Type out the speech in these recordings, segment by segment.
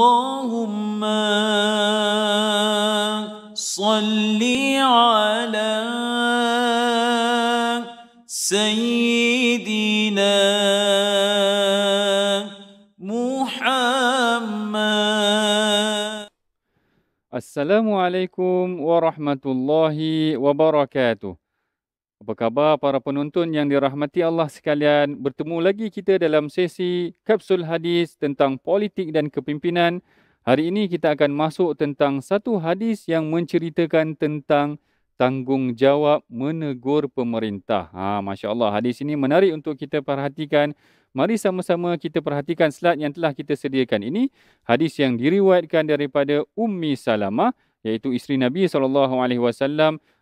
اللهم صل على سيدنا محمد السلام عليكم ورحمه الله وبركاته Apa khabar para penonton yang dirahmati Allah sekalian? Bertemu lagi kita dalam sesi kapsul hadis tentang politik dan kepimpinan. Hari ini kita akan masuk tentang satu hadis yang menceritakan tentang tanggungjawab menegur pemerintah. Ha, Masya Allah, hadis ini menarik untuk kita perhatikan. Mari sama-sama kita perhatikan slide yang telah kita sediakan ini. Hadis yang diriwayatkan daripada Ummi Salamah iaitu isteri Nabi saw.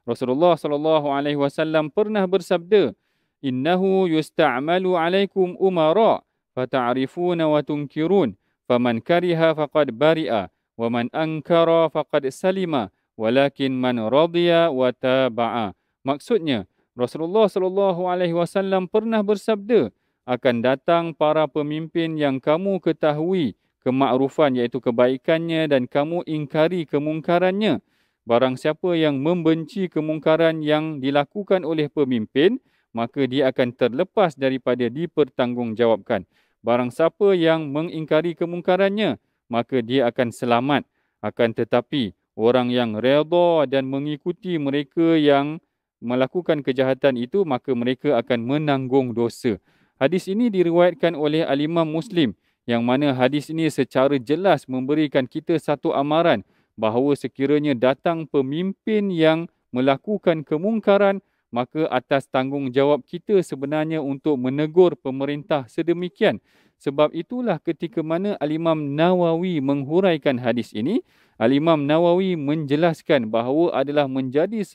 Rasulullah sallallahu alaihi wasallam pernah bersabda, "Innahu yusta'malu alaikum umara fa ta'rifuna wa tunkirun, faman kariha faqad bari'a wa man ankara faqad salima, walakin man radiya wa taba'a." Maksudnya, Rasulullah sallallahu alaihi wasallam pernah bersabda, akan datang para pemimpin yang kamu ketahui kemakrufan iaitu kebaikannya dan kamu ingkari kemungkarannya. Barang siapa yang membenci kemungkaran yang dilakukan oleh pemimpin, maka dia akan terlepas daripada dipertanggungjawabkan. Barang siapa yang mengingkari kemungkarannya, maka dia akan selamat. Akan tetapi, orang yang redha dan mengikuti mereka yang melakukan kejahatan itu, maka mereka akan menanggung dosa. Hadis ini diriwayatkan oleh Alimah Muslim yang mana hadis ini secara jelas memberikan kita satu amaran bahawa sekiranya datang pemimpin yang melakukan kemungkaran, maka atas tanggungjawab kita sebenarnya untuk menegur pemerintah sedemikian. Sebab itulah ketika mana Al-Imam Nawawi menghuraikan hadis ini, Al-Imam Nawawi menjelaskan bahawa adalah menjadi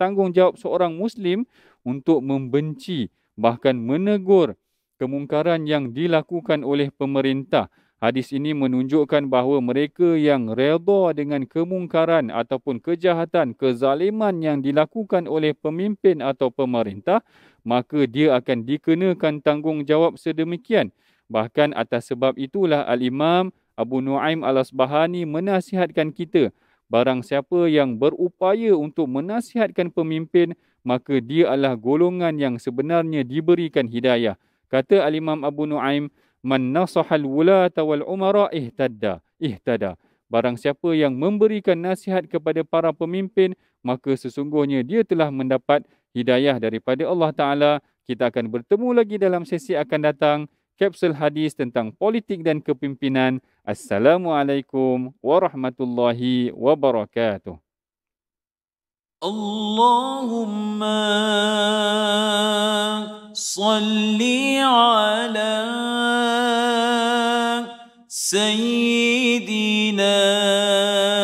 tanggungjawab seorang Muslim untuk membenci bahkan menegur kemungkaran yang dilakukan oleh pemerintah. Hadis ini menunjukkan bahawa mereka yang redha dengan kemungkaran ataupun kejahatan, kezaliman yang dilakukan oleh pemimpin atau pemerintah, maka dia akan dikenakan tanggungjawab sedemikian. Bahkan atas sebab itulah Al-Imam Abu Nuaim Al-Asbahani menasihatkan kita, barang siapa yang berupaya untuk menasihatkan pemimpin, maka dia adalah golongan yang sebenarnya diberikan hidayah. Kata Al-Imam Abu Nuaim, Man nasahal wulata wal umara ihtadda. Ihtada. Barang siapa yang memberikan nasihat kepada para pemimpin, maka sesungguhnya dia telah mendapat hidayah daripada Allah Ta'ala. Kita akan bertemu lagi dalam sesi akan datang. Kapsul hadis tentang politik dan kepimpinan. Assalamualaikum warahmatullahi wabarakatuh. اللهم صل على سيدنا